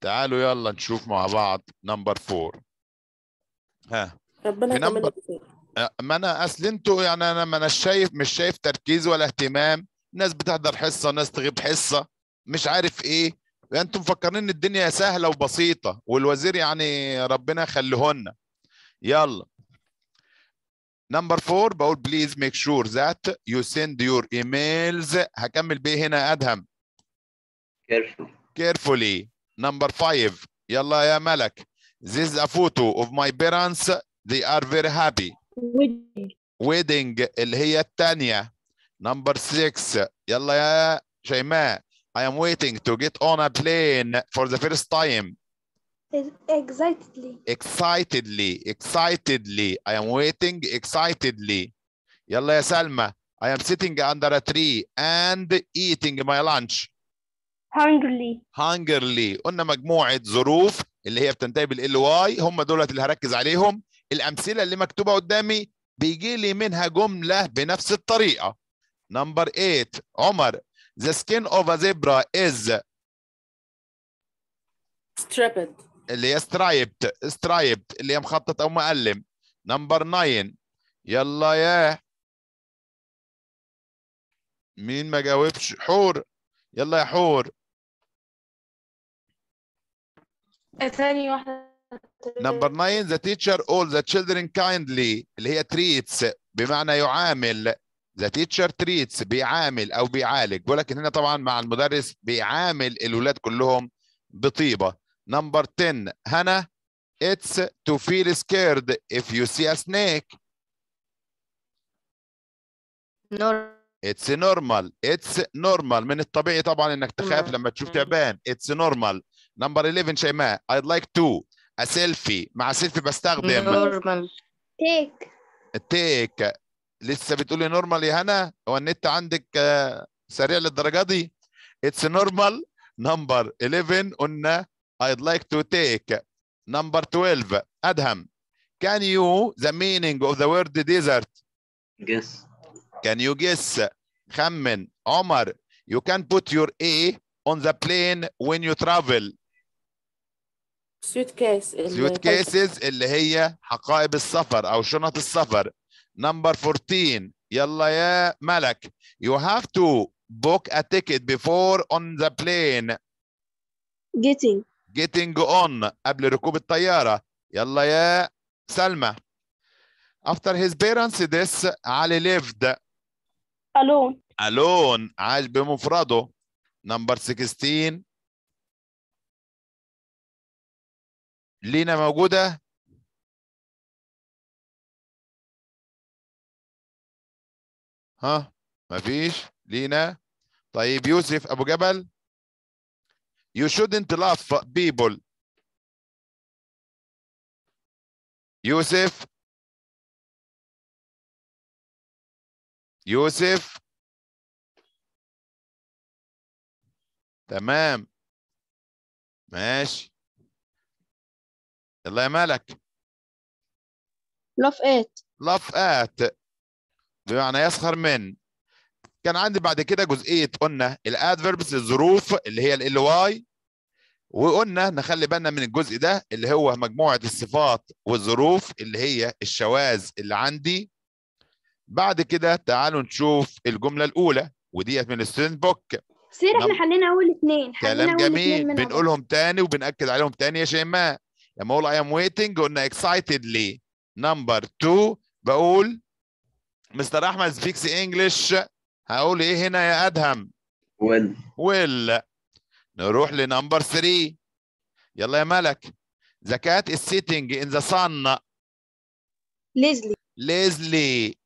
تعالوا يلا نشوف مع بعض نمبر فور ها ربنا نمبر أه، ما انا اصل انتوا يعني انا ما انا شايف مش شايف تركيز ولا اهتمام ناس بتحضر حصه ناس تغيب حصه مش عارف ايه انتوا مفكرين ان الدنيا سهله وبسيطه والوزير يعني ربنا يخليهن يلا نمبر فور بقول بليز ميك شور ذات يو سند يور ايميلز هكمل بيه هنا ادهم كيرفولي كيرفولي Number five, Yalla ya Malak. This is a photo of my parents. They are very happy. Wedding. Wedding اللي هي الثانية. Number six, yalla ya شيماء. I am waiting to get on a plane for the first time. Excitedly. Excitedly. Excitedly. I am waiting excitedly. Yalla ya Salma, I am sitting under a tree and eating my lunch. هانجرلي هانجرلي قلنا مجموعه ظروف اللي هي بتنتهي بالال واي هم دولت اللي هركز عليهم الامثله اللي مكتوبه قدامي بيجي لي منها جمله بنفس الطريقه نمبر 8 عمر the skin of a zebra is stripped اللي هي striped striped اللي هي مخطط او مقلم نمبر 9 يلا يا مين ما جاوبش حور يلا يا حور ثاني واحدة نمبر 9 the teacher all the children kindly اللي هي treats بمعنى يعامل the teacher treats بيعامل او بيعالج بقول لك هنا طبعا مع المدرس بيعامل الاولاد كلهم بطيبه نمبر 10 هنا it's to feel scared if you see a snake it's normal it's normal من الطبيعي طبعا انك تخاف mm. لما تشوف تعبان it's normal نمبر 11 شيماء I'd like to a selfie مع سيلفي بستخدم normal take take لسه بتقولي normal يا هنا هو النت عندك سريع للدرجة دي It's normal number 11 قلنا I'd like to take number 12 أدهم Can you the meaning of the word desert? Guess. Can you guess? خمن عمر You can put your A on the plane when you travel سيوت كيس سيوت كيسز اللي هي حقائب السفر او شنط السفر نمبر 14 يلا يا ملك you have to book a ticket before on the plane getting getting on قبل ركوب الطيارة يلا يا سلمى after his parents this علي lived alone alone عاش بمفرده number 16 لينا موجودة ها مفيش لينا طيب يوسف أبو جبل You shouldn't laugh people يوسف يوسف تمام ماشي يلا يا مالك لفقات ات بمعنى يسخر من كان عندي بعد كده جزئيه قلنا الادفيربس الظروف اللي هي ال واي وقلنا نخلي بالنا من الجزء ده اللي هو مجموعه الصفات والظروف اللي هي الشواذ اللي عندي بعد كده تعالوا نشوف الجمله الاولى وديت من الستودنت بوك سير احنا نعم. حلينا اول اثنين كلام جميل بنقولهم تاني وبناكد عليهم تاني يا شيماء لما اقول I am waiting قلنا excitedly number two بقول مستر احمد speaks English هقول ايه هنا يا ادهم ويل ويل نروح لنمبر 3 يلا يا ملك ذا كات از سيتنج ان ذا صن ليزلي ليزلي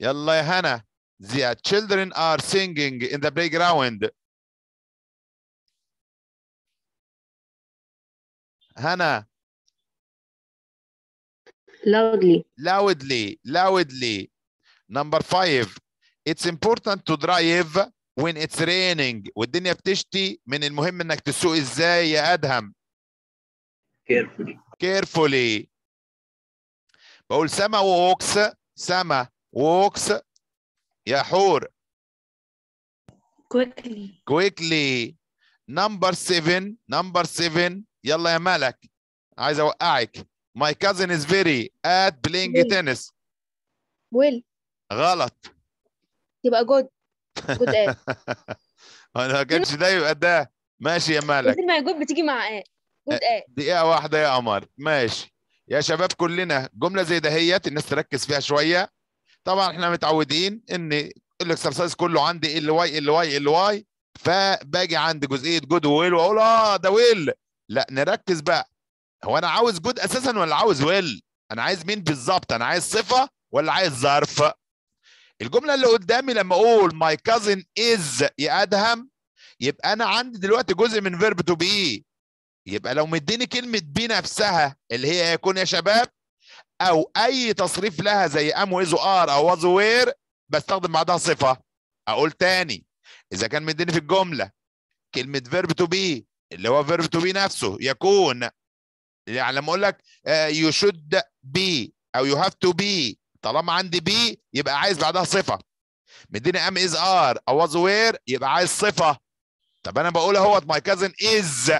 يلا يا هنا ذا تشيلدرن ار سينجينج ان ذا بلاي جراوند هنا loudly loudly loudly number five it's important to drive when it's raining والدنيا بتشتي من المهم انك تسوق ازاي يا ادهم carefully carefully بقول سما ووكس سما ووكس يا حور quickly quickly number seven number seven يلا يا مالك عايز اوقعك ماي كازن از فيري ات بلينج تنس ويل غلط. يبقى جود. جود ايه. ما كانش ده يبقى ده. ماشي يا مالك. ما جود بتيجي مع ايه. جود ايه. دقيقة واحدة يا قمر. ماشي. يا شباب كلنا جملة زي دهيت الناس تركز فيها شوية. طبعا احنا متعودين ان الاكسرسايز كله عندي ال واي ال واي ال واي فباجي عند جزئية جود ويل واقول اه ده ويل لا نركز بقى هو انا عاوز جود اساسا ولا عاوز ويل انا عايز مين بالظبط انا عايز صفه ولا عايز ظرف الجمله اللي قدامي لما اقول ماي كازن از يا ادهم يبقى انا عندي دلوقتي جزء من فيرب تو بي يبقى لو مديني كلمه بي نفسها اللي هي يكون يا شباب او اي تصريف لها زي ام ويز ار او واز وير بستخدم بعدها صفه اقول تاني اذا كان مديني في الجمله كلمه فيرب تو بي اللي هو فيرب تو بي نفسه يكون يعني لما اقول لك يو شود بي او يو هاف تو بي طالما عندي بي يبقى عايز بعدها صفه مديني ام از ار او واز وير يبقى عايز صفه طب انا بقول اهوت ماي كازن از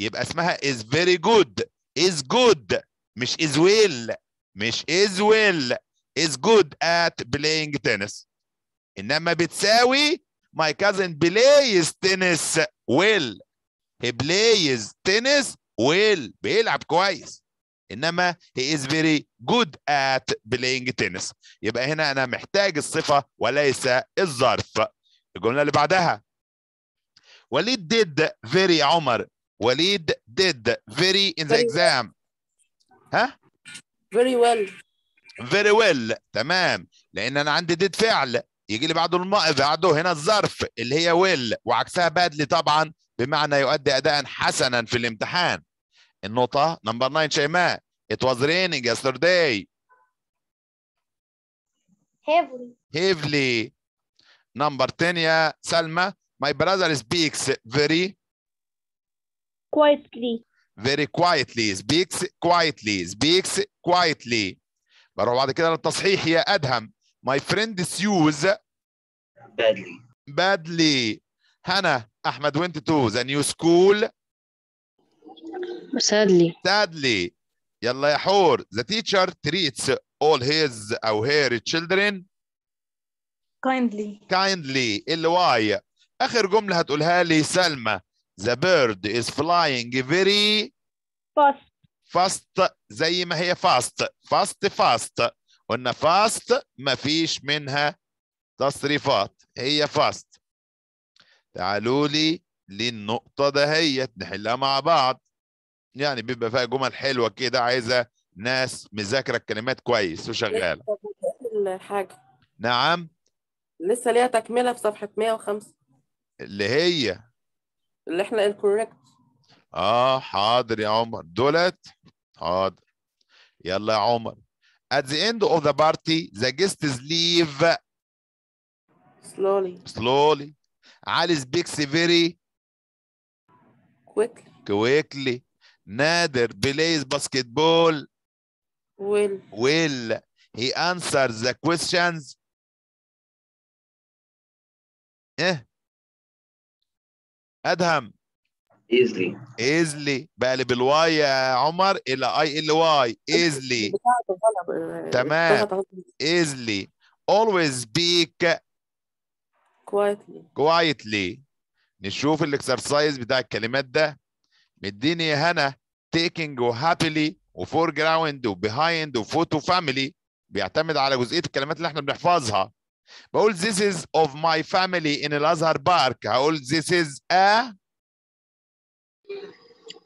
يبقى اسمها از فيري جود از جود مش از ويل مش از ويل از جود ات بلاينج تنس انما بتساوي ماي كازن بلايز تنس ويل he plays tennis well بيلعب كويس انما he is very good at playing tennis يبقى هنا انا محتاج الصفه وليس الظرف الجمله اللي بعدها وليد did very عمر وليد did very in the exam ها very well very well تمام لان انا عندي did فعل يجي لي بعده الم... بعده هنا الظرف اللي هي ويل وعكسها بادلي طبعا بمعنى يؤدي أداء حسنا في الامتحان النقطة نمبر 9 شيماء It was raining yesterday heavily heavily نمبر 10 يا سلمى My brother speaks very quietly very quietly speaks quietly speaks quietly بروح بعد كده للتصحيح يا أدهم My friend sues badly badly هنا احمد went to the new school sadly sadly يلا يا حور the teacher treats all his or her children kindly kindly اللي واي آخر جملة هتقولها لي سلمى the bird is flying very fast fast زي ما هي fast fast fast قلنا fast ما فيش منها تصريفات هي fast تعالوا لي للنقطة دهيت نحلها مع بعض يعني بيبقى فيها جمل حلوة كده عايزة ناس مذاكرة الكلمات كويس وشغالة حاجة نعم لسه ليها تكملة في صفحة 105 اللي هي اللي احنا الكوريكت اه حاضر يا عمر دولت حاضر يلا يا عمر at the end of the party the guests leave slowly slowly علي big, very quickly. quickly. Nader plays basketball. Will. Will. He answers the questions. Yeah. Adham. Easily. Easily. بقلب الواي يا عمر إلى I إلى Easily. تمام. Easily. Always big. quietly quietly نشوف الاكسرسايز بتاع الكلمات ده مديني يا هنا و foreground وفور جراوند و وفوتو family بيعتمد على جزئيه الكلمات اللي احنا بنحفظها بقول this is of my family in الازهر بارك هقول this is a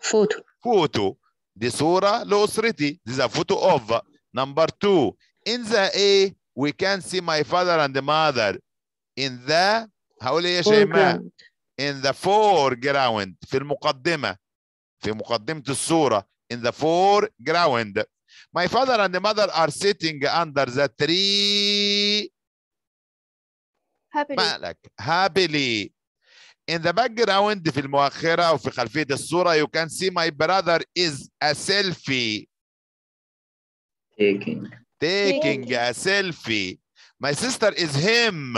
photo photo دي صوره لاسرتي this is a photo of number two in the A we can see my father and the mother in the هقول ايه يا شيماء in the foreground في المقدمه في مقدمه الصوره in the foreground my father and mother are sitting under the tree happily مالك happily in the background في المؤخره او في خلفيه الصوره you can see my brother is a selfie taking taking a selfie my sister is him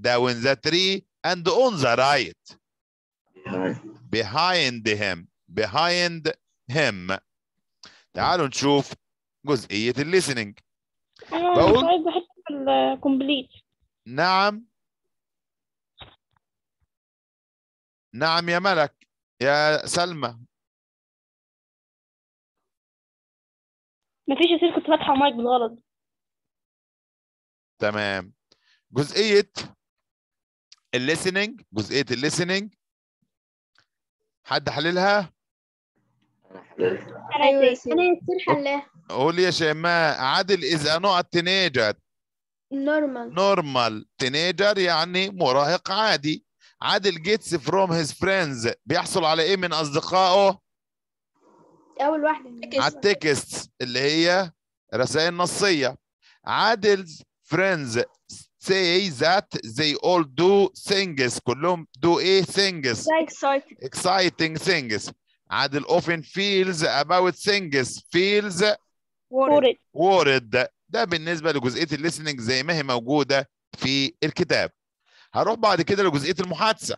down the tree and on the right behind, him behind him تعالوا نشوف جزئية الليسننج آه، بقول نعم نعم يا ملك يا سلمى مفيش يصير كنت فاتحة مايك بالغلط تمام جزئية الليسننج جزئيه الليسننج حد حللها؟ أيوة انا ياسر حلاها قول يا شيماء عادل اذا نوع تينيجر نورمال نورمال تينيجر يعني مراهق عادي عادل جيتس فروم هيز فريندز بيحصل على ايه من اصدقائه؟ اول واحده على التكست اللي هي رسائل نصيه عادل فريندز say that they all do things كلهم do a things exciting. exciting things عادل often feels about things feels worried worried ده بالنسبه لجزئيه الليسننج زي ما هي موجوده في الكتاب هروح بعد كده لجزئيه المحادثه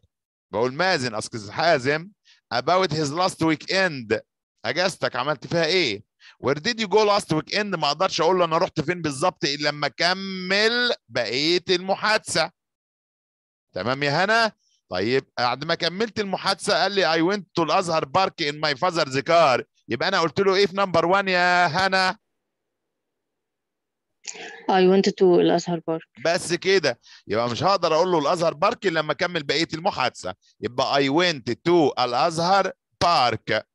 بقول مازن اسكس حازم about his last weekend اجازتك عملت فيها ايه وير ديد يو جو لاست ويك اند ما اقدرش اقول له انا رحت فين بالظبط الا لما اكمل بقيه المحادثه تمام يا هنا طيب بعد ما كملت المحادثه قال لي اي ونت تو الازهر بارك ان ماي فازرز كار يبقى انا قلت له ايه في نمبر 1 يا هنا اي ونت تو الازهر بارك بس كده يبقى مش هقدر اقول له الازهر بارك الا لما اكمل بقيه المحادثه يبقى اي ونت تو الازهر بارك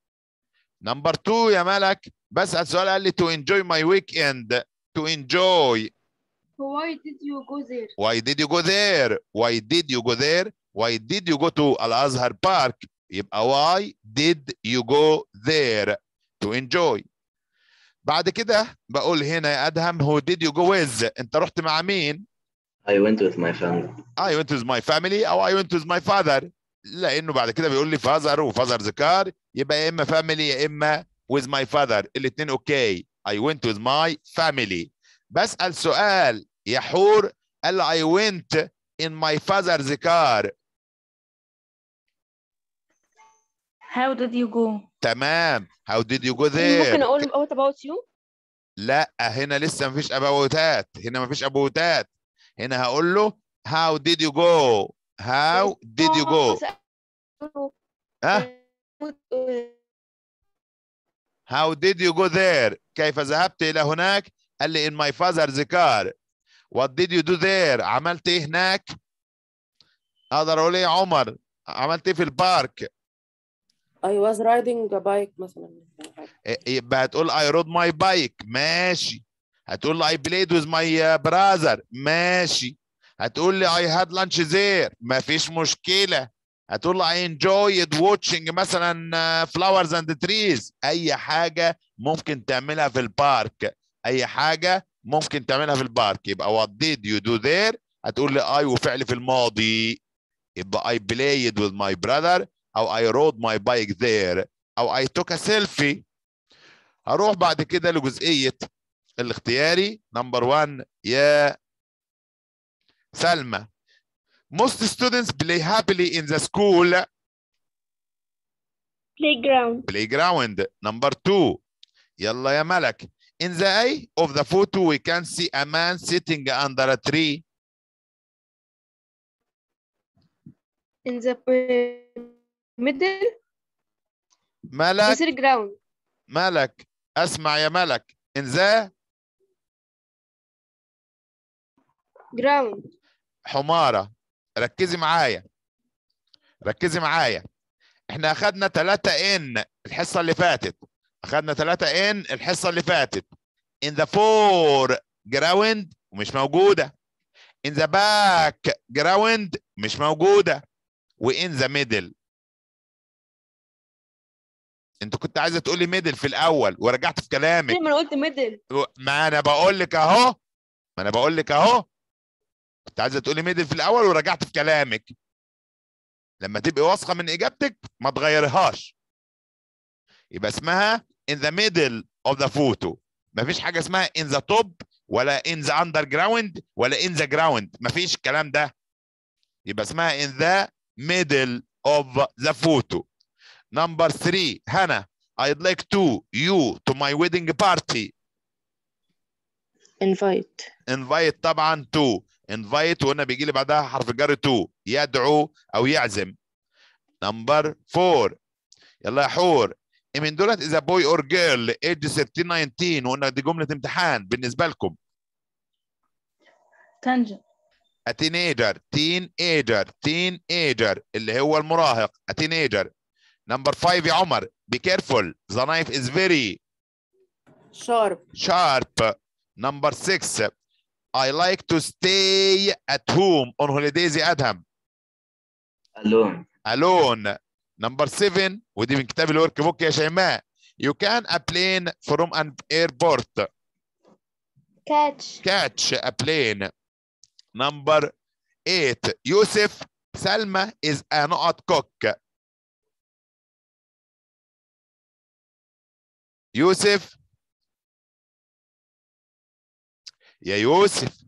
نمبر 2 يا ملك بسأل سؤال قال لي to enjoy my weekend to enjoy Why did you go there? Why did you go there? Why did you go there? Why did you go to Al-Azhar Park? يبقى why did you go there to enjoy بعد كده بقول هنا يا ادهم who did you go with انت رحت مع مين I went with my family I went with my family او I went with my father لانه بعد كده بيقول لي father وfather ذكر يبقى يا اما family يا اما with my father الاثنين okay I went with my family بسأل سؤال يا حور قال I went in my father's car How did you go? تمام How did you go there? ممكن أقول what about you? لا هنا لسه مفيش أبوتات هنا مفيش أبوتات هنا هقول له How did you go? How did you go? ها؟ How did you go there? كيف ذهبت إلى هناك؟ قال لي in my father's car. What did you do there? عملت إيه هناك؟ أقدر أقول إيه عمر؟ عملت إيه في البارك؟ I was riding a bike مثلا يبقى هتقول I rode my bike ماشي هتقول لي I played with my brother ماشي هتقول لي I had lunch there مفيش مشكلة هتقول له I enjoyed watching مثلا آه، flowers and trees أي حاجة ممكن تعملها في البارك أي حاجة ممكن تعملها في البارك يبقى what did you do there هتقول لي I وفعل في الماضي يبقى I played with my brother أو I rode my bike there أو I took a selfie هروح بعد كده لجزئية الاختياري نمبر 1 يا سلمى Most students play happily in the school. Playground. Playground. Number two. Yalla ya Malak. In the eye of the photo, we can see a man sitting under a tree. In the middle. Malak. This is ground. Malak. أسمع يا ملك. In the ground. حمارة ركزي معايا ركزي معايا احنا اخدنا 3 ان الحصه اللي فاتت اخدنا 3 ان الحصه اللي فاتت in the four ground مش موجوده in the back ground مش موجوده وان ذا ميدل انت كنت عايزه تقولي ميدل في الاول ورجعت في كلامك ما انا قلت ميدل ما انا بقول لك اهو ما انا بقول لك اهو كنت عايزه تقولي ميدل في الاول ورجعت في كلامك لما تبقي واثقه من اجابتك ما تغيرهاش يبقى اسمها in the middle of the photo مفيش حاجه اسمها in the top ولا in the underground ولا in the ground مفيش الكلام ده يبقى اسمها in the middle of the photo number 3 هنا I'd like to you to my wedding party invite invite طبعا to invite وهنا بيجي لي بعدها حرف الجر تو يدعو او يعزم نمبر 4 يلا يا حور إيه من دولت اذا بوي اور جيرل ايج 16 19 وقلنا دي جمله امتحان بالنسبه لكم تنجم تينيجر تين ايجر تين ايجر اللي هو المراهق تينيجر نمبر 5 يا عمر بي كيرفول ذا نايف از فيري شارب شارب نمبر 6 I like to stay at home on holidays ادهم alone alone number 7 ودي من كتاب الورك بوك يا شيماء you can a plane from an airport catch catch a plane number 8 يوسف Salma is a not cook Yusuf يا يوسف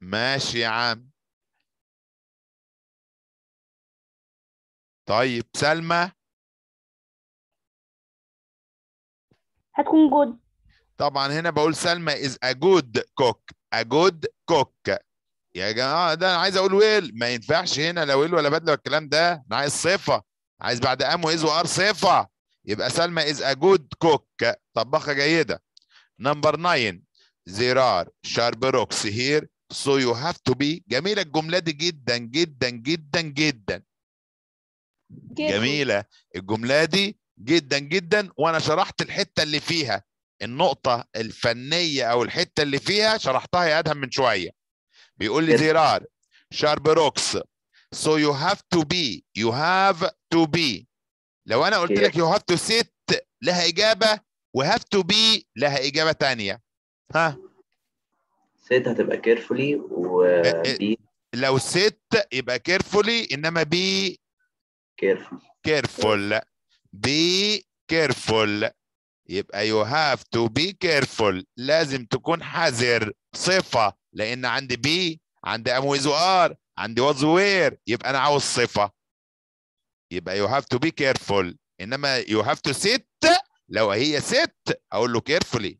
ماشي يا عم طيب سلمى هتكون جود طبعا هنا بقول سلمى از ا جود كوك ا جود كوك يا جماعه ده انا عايز اقول ويل ما ينفعش هنا لا ويل ولا بدله والكلام ده انا عايز صفه عايز بعد ام واز وار صفه يبقى سلمى از ا جود كوك طباخه جيده نمبر 9 there شارب روكس هير سو يو هاف تو بي جميله الجمله دي جدا جدا جدا جدا جميله الجمله دي جدا جدا وانا شرحت الحته اللي فيها النقطه الفنيه او الحته اللي فيها شرحتها يا ادهم من شويه بيقول لي there شارب روكس rocks so you have to be you have to be لو انا قلت لك يو هاف تو سيت لها اجابه وهاف تو بي لها اجابه ثانيه ها سيت هتبقى كيرفولي وبي إيه، إيه، لو سيت يبقى كيرفولي انما بي كيرفول كيرفول بي كيرفول يبقى يو هاف تو بي كيرفول لازم تكون حذر صفه لان عندي بي عندي ام ويز ار عندي واز وير يبقى انا عاوز صفه يبقى يو هاف تو بي كيرفول انما يو هاف تو سيت لو هي ست اقول له كيرفولي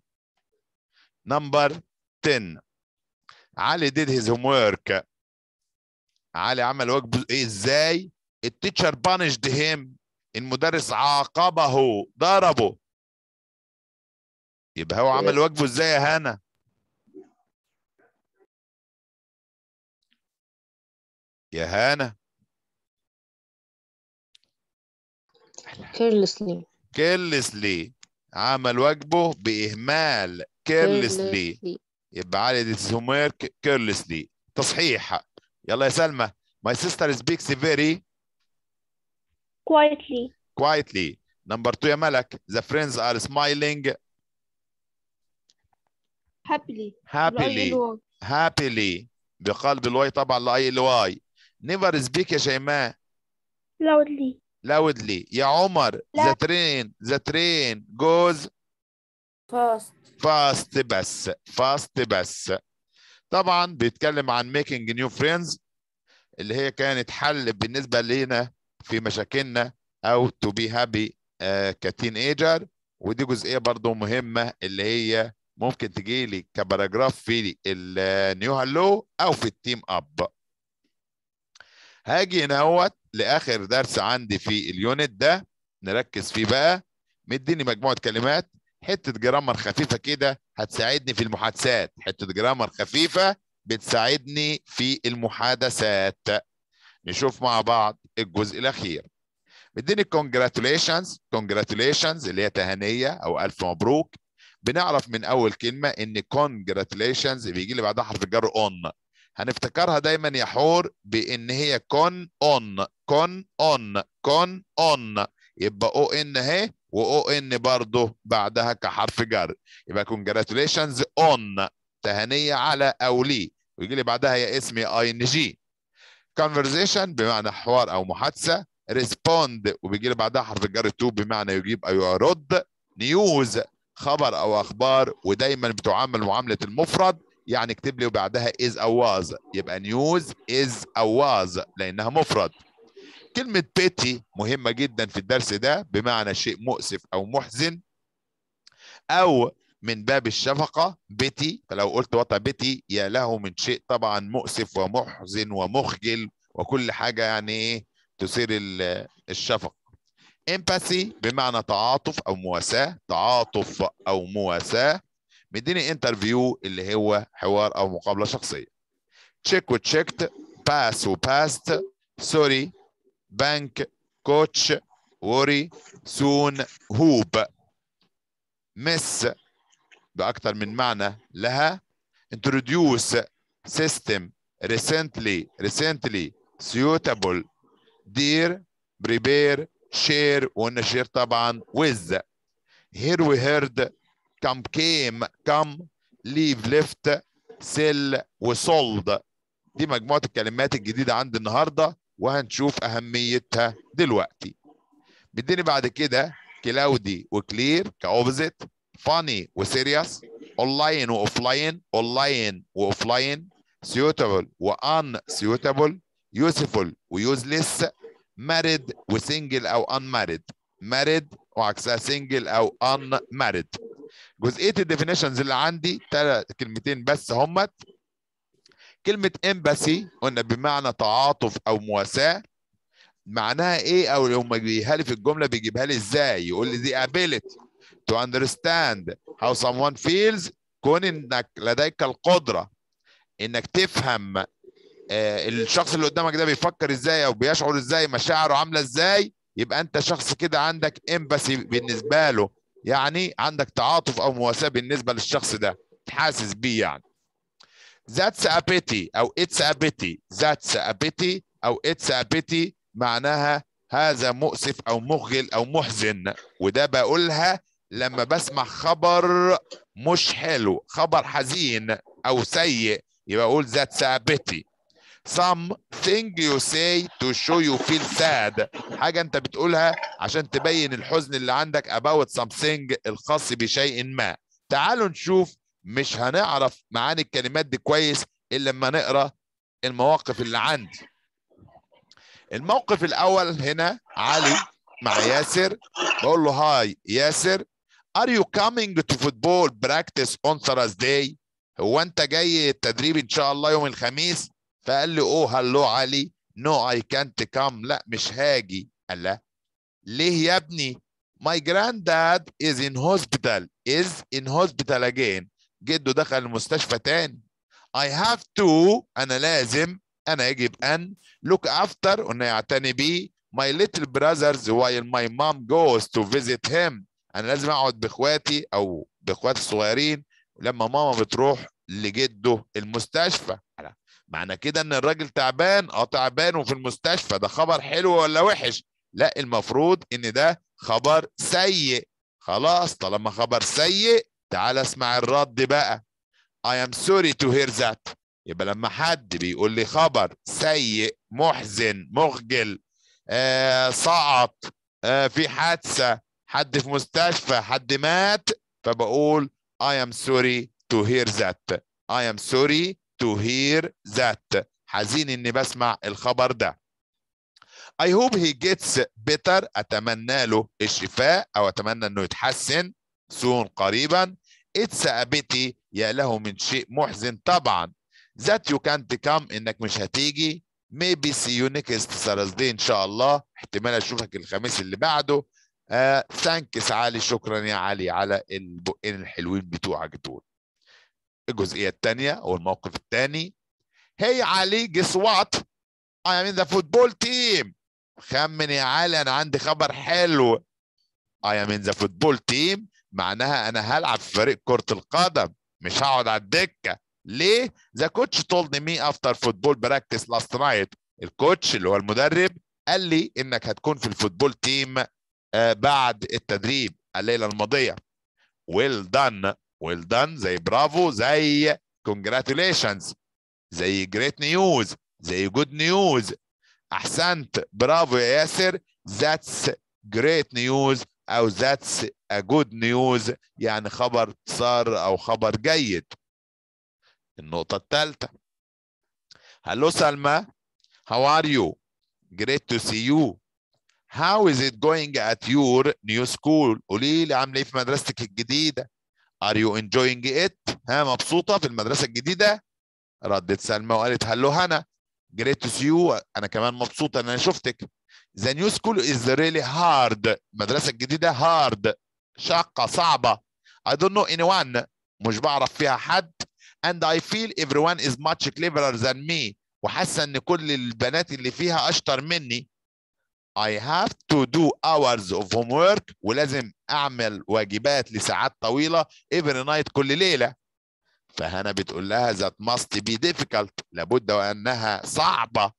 نمبر 10 علي ديد هيز هوم ورك علي عمل واجبه ايه ازاي التيتشر بانشد هيم المدرس عاقبه ضربه يبقى هو عمل واجبه ازاي يا هنا يا هانا كيرلسلي كيرلسلي عمل واجبه باهمال كيرلسلي يبقى علي ديز هوم كيرلسلي تصحيح يلا يا سلمى ماي سيستر سبيكس فيري كوايتلي كوايتلي نمبر 2 يا ملك ذا فريندز ار سمايلينج هابيلي هابيلي happily بقلب الواي طبعا لاي الواي نيفر سبيك يا شيماء لاودلي loudly يا عمر لا. the train the train goes fast fast بس fast بس طبعا بيتكلم عن making new friends اللي هي كانت حل بالنسبة لنا في مشاكلنا أو to be happy آه، كتين ايجر ودي جزئية برضو مهمة اللي هي ممكن تجي لي كباراجراف في النيو هالو أو في التيم أب هاجي نوت هوت لاخر درس عندي في اليونت ده نركز فيه بقى مديني مجموعه كلمات حته جرامر خفيفه كده هتساعدني في المحادثات حته جرامر خفيفه بتساعدني في المحادثات نشوف مع بعض الجزء الاخير مديني congratulations congratulations اللي هي تهانيه او الف مبروك بنعرف من اول كلمه ان congratulations بيجي لي بعدها حرف الجر اون هنفتكرها دايما يا حور بان هي كون اون كون اون كون اون يبقى او ان اهي واو ان برضه بعدها كحرف جر يبقى كونجراتوليشنز اون تهنيه على او لي ويجي لي بعدها يا اسمي اي ان جي كونفرزيشن بمعنى حوار او محادثه ريسبوند وبيجي لي بعدها حرف الجر تو بمعنى يجيب او يرد نيوز خبر او اخبار ودايما بتعامل معامله المفرد يعني اكتب لي وبعدها از او واز يبقى نيوز از او واز لانها مفرد كلمة بيتي مهمة جدا في الدرس ده بمعنى شيء مؤسف أو محزن أو من باب الشفقة بيتي فلو قلت وطى بيتي يا له من شيء طبعا مؤسف ومحزن ومخجل وكل حاجة يعني إيه، تثير الشفقة امباثي بمعنى تعاطف أو مواساة تعاطف أو مواساة مديني انترفيو اللي هو حوار أو مقابلة شخصية تشيك وتشيكت باس وباست سوري بانك كوتش ووري سون هوب مس بأكثر من معنى لها introduce system recently recently suitable dear prepare share وقلنا share طبعا with here we heard come came come leave left sell وsold دي مجموعة الكلمات الجديدة عند النهاردة وهنشوف اهميتها دلوقتي مديني بعد كده كلاودي وكلير كاوبزيت فاني وسيريس اونلاين واوفلاين اونلاين واوفلاين سيوتابل وان سيوتابل يوسفول ويوزليس مارد وسنجل او unmarried مارد وعكسها سنجل او unmarried جزئيه الديفينيشنز اللي عندي ثلاث كلمتين بس همت كلمة امباسي قلنا بمعنى تعاطف أو مواساة معناها إيه أو لو ما بيجيبها لي في الجملة بيجيبها لي إزاي؟ يقول لي the ability to understand how someone feels كون إنك لديك القدرة إنك تفهم آه، الشخص اللي قدامك ده بيفكر إزاي أو بيشعر إزاي مشاعره عاملة إزاي يبقى أنت شخص كده عندك امباسي بالنسبة له يعني عندك تعاطف أو مواساة بالنسبة للشخص ده تحاسس بيه يعني That's a pity أو it's a pity That's a pity أو it's a pity معناها هذا مؤسف أو مخجل أو محزن وده بقولها لما بسمع خبر مش حلو خبر حزين أو سيء يبقى أقول that's a pity something you say to show you feel sad حاجة أنت بتقولها عشان تبين الحزن اللي عندك about something الخاص بشيء ما تعالوا نشوف مش هنعرف معاني الكلمات دي كويس الا لما نقرا المواقف اللي عندي الموقف الاول هنا علي مع ياسر بقول له هاي ياسر ار يو كامينج تو فوتبول براكتس اون ثرزداي هو انت جاي التدريب ان شاء الله يوم الخميس فقال لي اوه oh، هلو علي نو اي كانت كام لا مش هاجي قال لا ليه يا ابني ماي جراند داد از ان هوسبيتال از ان هوسبيتال اجين جده دخل المستشفى تاني I have to أنا لازم أنا يجب أن look after قلنا يعتني بيه my little brothers while my mom goes to visit him أنا لازم أقعد بإخواتي أو بإخواتي الصغيرين لما ماما بتروح لجده المستشفى معنى كده ان الراجل تعبان اه تعبان وفي المستشفى ده خبر حلو ولا وحش لا المفروض ان ده خبر سيء خلاص طالما خبر سيء تعال اسمع الرد بقى I am sorry to hear that يبقى لما حد بيقول لي خبر سيء محزن مخجل آه صعق آه في حادثة حد في مستشفى حد مات فبقول I am sorry to hear that I am sorry to hear that حزين اني بسمع الخبر ده I hope he gets better أتمنى له الشفاء أو أتمنى إنه يتحسن soon قريبا it's a pity يا له من شيء محزن طبعا that you can't come انك مش هتيجي maybe see you next Thursday ان شاء الله احتمال اشوفك الخميس اللي بعده ثانكس آه، thanks علي شكرا يا علي على البقين الحلوين بتوعك دول الجزئيه الثانيه او الموقف الثاني هي علي جس وات اي ام ان ذا فوتبول تيم خمن يا علي انا عندي خبر حلو I am in the football team معناها انا هلعب في فريق كره القدم مش هقعد على الدكه ليه ذا كوتش تولد مي افتر فوتبول براكتس لاست نايت الكوتش اللي هو المدرب قال لي انك هتكون في الفوتبول تيم آه، بعد التدريب الليله الماضيه ويل دان ويل دان زي برافو زي كونجراتوليشنز زي جريت نيوز زي جود نيوز احسنت برافو يا ياسر ذاتس جريت نيوز أو that's a good news يعني خبر صار أو خبر جيد النقطة الثالثة هلو سلمى how are you great to see you how is it going at your new school قولي لي عامله ايه في مدرستك الجديده are you enjoying it ها مبسوطه في المدرسه الجديده ردت سلمى وقالت هلو هنا great to see you انا كمان مبسوطه ان انا شفتك The new school is really hard. المدرسة الجديدة hard. شاقة صعبة. I don't know anyone. مش بعرف فيها حد. And I feel everyone is much cleverer than me. وحاسة إن كل البنات اللي فيها أشطر مني. I have to do hours of homework ولازم أعمل واجبات لساعات طويلة every night كل ليلة. فهنا بتقول لها that must be difficult لابد وأنها صعبة.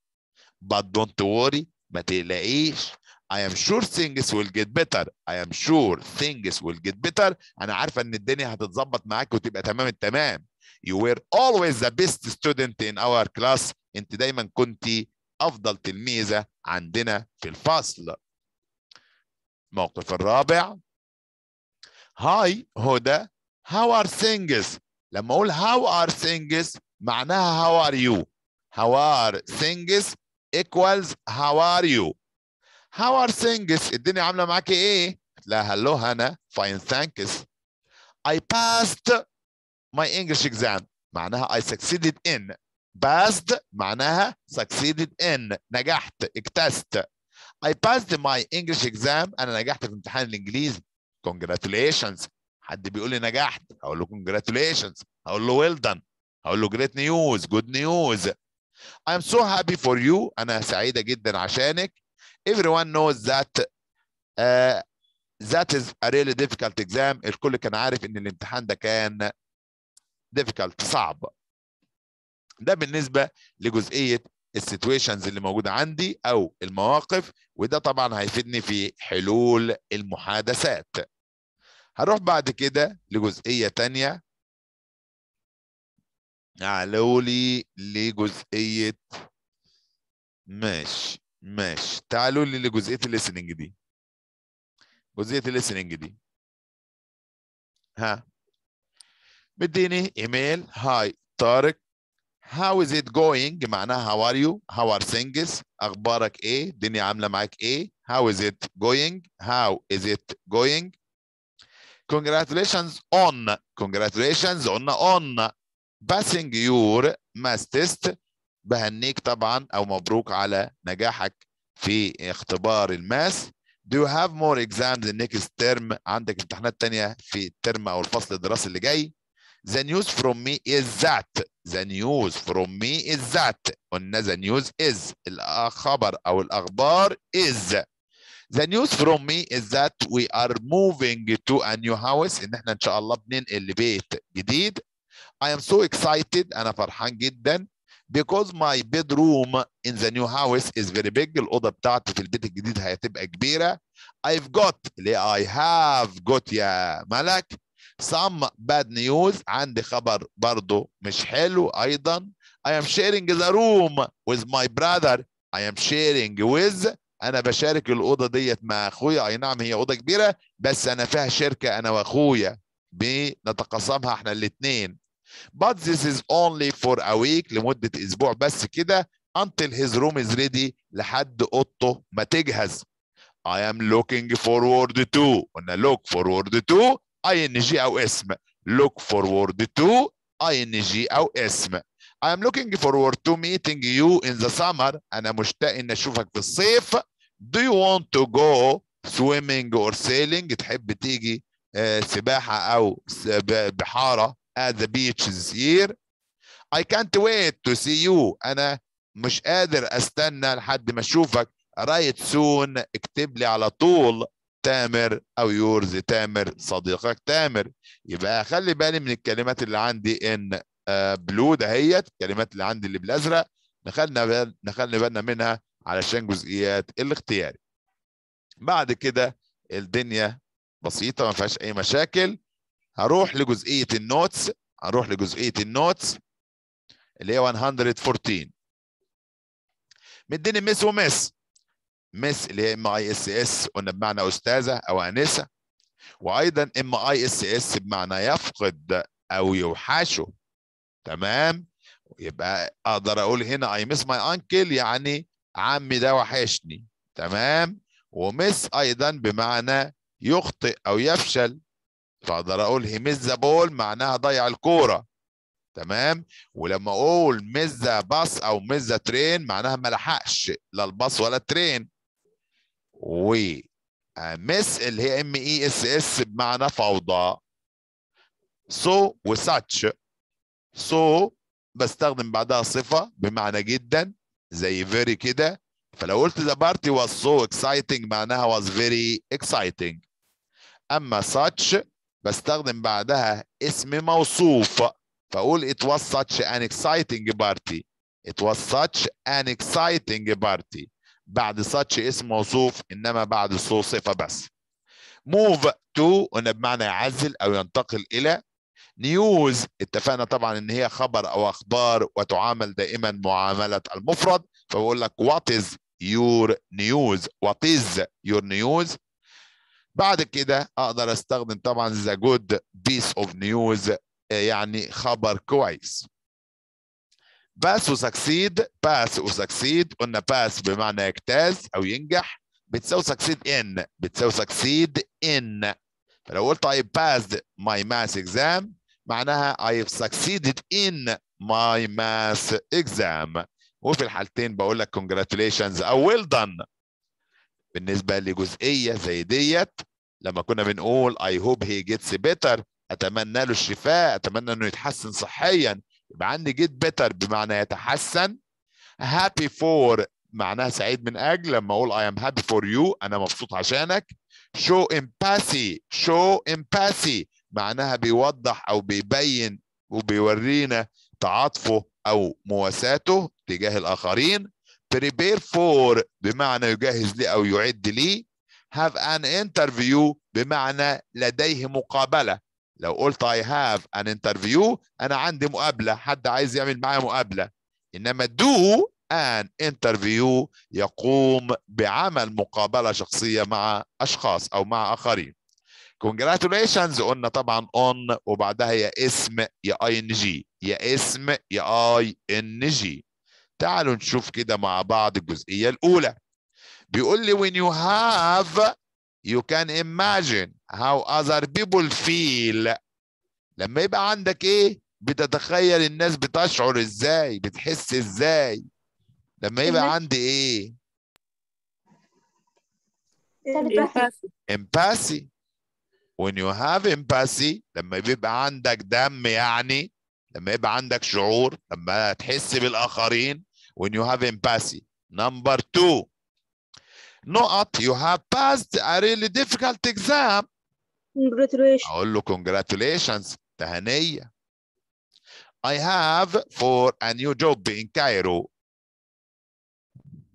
But don't worry ما تقلقيش I am sure things will get better I am sure things will get better أنا عارفة إن الدنيا هتتظبط معاك وتبقى تمام التمام You were always the best student in our class أنت دايما كنت أفضل تلميذة عندنا في الفصل الموقف الرابع هاي هدى how are things لما أقول how are things معناها how are you how are things equals how are you how are things الدنيا عامله معاكي ايه لا hello هنا fine thanks I passed my English exam معناها I succeeded in passed معناها succeeded in نجحت اجتزت I passed my English exam انا نجحت في امتحان الانجليزي congratulations حد بيقول لي نجحت هقول له congratulations هقول له well done هقول له great news good news I am so happy for you أنا سعيدة جدا عشانك everyone knows that uh, that is a really difficult exam الكل كان عارف إن الامتحان ده كان difficult صعب ده بالنسبة لجزئية السيتويشنز اللي موجودة عندي أو المواقف وده طبعا هيفيدني في حلول المحادثات هنروح بعد كده لجزئية تانية نعلو لي لجزئيه ماشي ماشي تعالوا لي لجزئيه الليسننج دي جزئيه الليسننج دي ها مديني ايميل هاي طارق هاو از ات جوينج معناها هاو ار يو هاو ار ثينجز أخبارك إيه؟ الدنيا عاملة معاك إيه؟ هاو از ات جوينج هاو از ات جوينج Congratulations on Congratulations on on باسنج يور ماستست بهنيك طبعا او مبروك على نجاحك في اختبار الماس Do you have more exams in next term؟ عندك امتحانات تانية في الترم أو الفصل الدراسي اللي جاي. The news from me is that. The news from me is that. قلنا the news is. الخبر أو الأخبار is. The news from me is that we are moving to a new house. إن إحنا إن شاء الله بننقل لبيت جديد. I am so excited أنا فرحان جدا because my bedroom in the new house is very big الأوضة بتاعتي في البيت الجديد هتبقى كبيرة I've got I have got يا ملك some bad news عندي خبر برضو مش حلو أيضا I am sharing the room with my brother I am sharing with أنا بشارك الأوضة ديت مع أخويا أي نعم هي أوضة كبيرة بس أنا فيها شركة أنا وأخويا بنتقاسمها احنا الاثنين but this is only for a week لمدة أسبوع بس كده until his room is ready لحد أوضته ما تجهز I am looking forward to قلنا look forward to ing أو اسم look forward to ing أو اسم I am looking forward to meeting you in the summer أنا مشتاق إن أشوفك في الصيف Do you want to go swimming or sailing تحب تيجي سباحة أو بحارة at the beach this year I can't wait to see you أنا مش قادر أستنى لحد ما أشوفك write soon اكتب لي على طول تامر أو يورز تامر صديقك تامر يبقى خلي بالي من الكلمات اللي عندي إن آه، بلو دهيت الكلمات اللي عندي اللي بالأزرق نخلنا نخلنا بالنا منها علشان جزئيات الاختياري بعد كده الدنيا بسيطة ما فيهاش أي مشاكل هروح لجزئيه النوتس هروح لجزئيه النوتس اللي هي 114 مديني مس ومس مس اللي هي ام اي اس اس قلنا بمعنى استاذه او انسه وايضا ام اي اس اس بمعنى يفقد او يوحشه تمام يبقى اقدر اقول هنا اي مس ماي انكل يعني عمي ده وحشني تمام ومس ايضا بمعنى يخطئ او يفشل فاقدر اقول هي ميز ذا بول معناها ضيع الكوره تمام ولما اقول ميز ذا باص او ميز ذا ترين معناها ما لحقش لا الباص ولا الترين و مس اللي هي ام اي اس اس بمعنى فوضى سو so وساتش سو so بستخدم بعدها صفه بمعنى جدا زي فيري كده فلو قلت the party was so exciting معناها was very exciting اما such بستخدم بعدها اسم موصوف فاقول it was such an exciting party it was such an exciting party بعد such اسم موصوف انما بعد so صفه بس move to قلنا بمعنى يعزل او ينتقل الى نيوز اتفقنا طبعا ان هي خبر او اخبار وتعامل دائما معامله المفرد فبقول لك what is your news what is your news بعد كده اقدر استخدم طبعا ذا جود بيس اوف نيوز يعني خبر كويس باس وسكسيد باس وسكسيد قلنا باس بمعنى يجتاز او ينجح بتساوي سكسيد ان بتساوي سكسيد ان فلو قلت اي passed ماي ماس اكزام معناها اي سكسيدد ان ماي ماس اكزام وفي الحالتين بقول لك congratulations او آه، well دان بالنسبه لجزئيه زي ديت لما كنا بنقول I hope he gets better أتمنى له الشفاء أتمنى أنه يتحسن صحيا يبقى عندي get better بمعنى يتحسن happy for معناها سعيد من أجل لما أقول I am happy for you أنا مبسوط عشانك show empathy show empathy معناها بيوضح أو بيبين وبيورينا تعاطفه أو مواساته تجاه الآخرين prepare for بمعنى يجهز لي أو يعد لي have an interview بمعنى لديه مقابلة لو قلت I have an interview أنا عندي مقابلة حد عايز يعمل معايا مقابلة إنما do an interview يقوم بعمل مقابلة شخصية مع أشخاص أو مع آخرين congratulations قلنا طبعا on وبعدها يا اسم يا ing يا اسم يا ing تعالوا نشوف كده مع بعض الجزئية الأولى بيقول لي when you have you can imagine how other people feel لما يبقى عندك ايه بتتخيل الناس بتشعر ازاي بتحس ازاي لما يبقى عندي ايه empathy when you have empathy لما بيبقى عندك دم يعني لما يبقى عندك شعور لما تحس بالاخرين when you have empathy number two نقط you have passed a really difficult exam congratulations اقول له congratulations I have for a new job in Cairo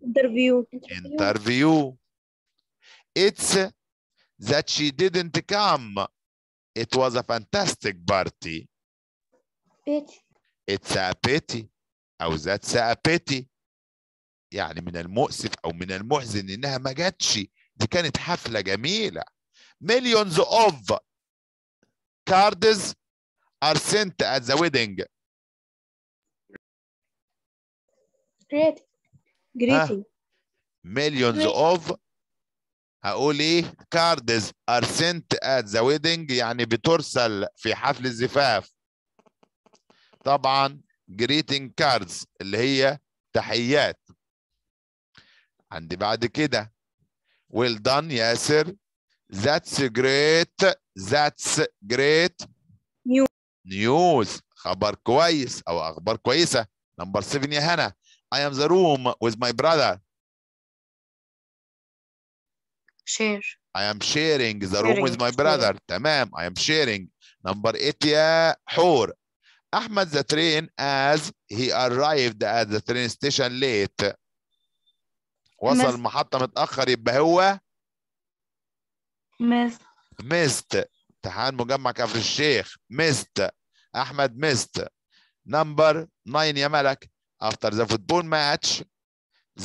interview interview it's that she didn't come it was a fantastic party pity. it's a pity oh that's a pity يعني من المؤسف او من المحزن انها ما جاتش دي كانت حفله جميله millions of cards are sent at the wedding great greeting millions of هقول ايه cards are sent at the wedding يعني بترسل في حفل الزفاف طبعا greeting cards اللي هي تحيات And بعد كده well done ياسر that's great that's great news news خبر كويس او اخبار كويسه number 7 يا هنا I am the room with my brother share I am sharing the sharing. room with my brother تمام I am sharing number 8 يا حور Ahmed the train as he arrived at the train station late وصل محطه متاخر يبقى هو مست مست امتحان مجمع كفر الشيخ مست احمد مست نمبر 9 يا ملك after the football match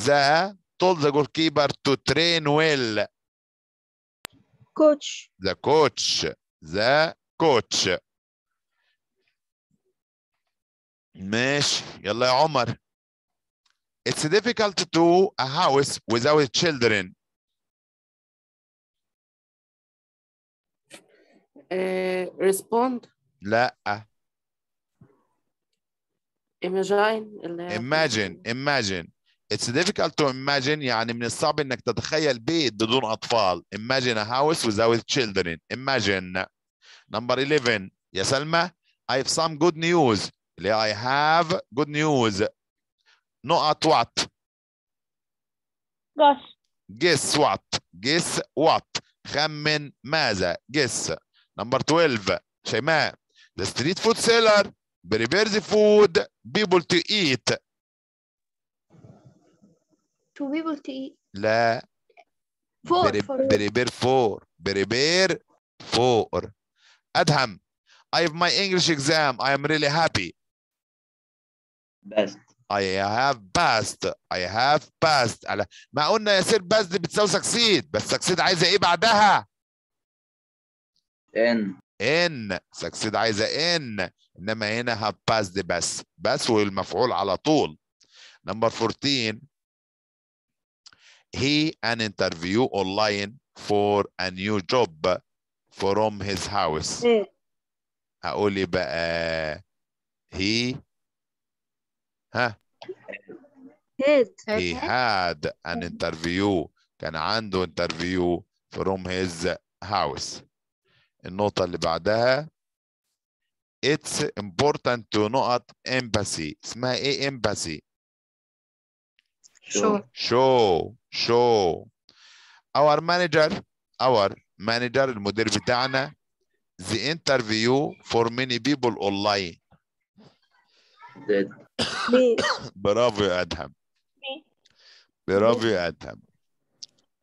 the told the goalkeeper to train well coach the coach the coach ماشي يلا يا عمر It's difficult to do a house without children. Uh, respond. لا. Imagine. Imagine. Imagine. It's difficult to imagine يعني من الصعب انك تتخيل بيت بدون اطفال. Imagine a house without children. Imagine. Number 11 يا سلمى I have some good news. I have good news. not at what? Guess. Guess what? Guess what? خمن ماذا؟ Guess. Number 12 شيماء The street food seller prepares the food people to eat. To able to eat. La. For. Prepare four. Prepare for. Adam, I have my English exam. I am really happy. Best. I have passed I have passed على ما قلنا يا بس passed بتساوي succeed بس succeed عايزه ايه بعدها؟ ان ان succeed عايزه ان انما هنا have passed بس بس والمفعول على طول نمبر 14 he an interview online for a new job from his house هقول بقى he ها had he had an interview كان عنده interview from his house النقطة اللي بعدها it's important to not empathy اسمها ايه empathy show show show our manager our manager المدير بتاعنا the interview for many people online برافو يا ادهم ليه؟ برافو يا ادهم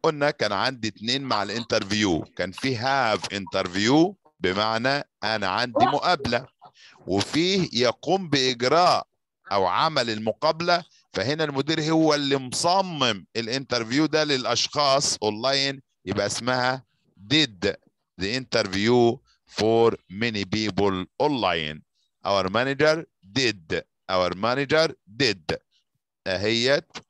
قلنا كان عندي اتنين مع الانترفيو كان في هاف انترفيو بمعنى انا عندي مقابله وفيه يقوم باجراء او عمل المقابله فهنا المدير هو اللي مصمم الانترفيو ده للاشخاص اونلاين يبقى اسمها did the interview for many people online our manager did our manager did اهيت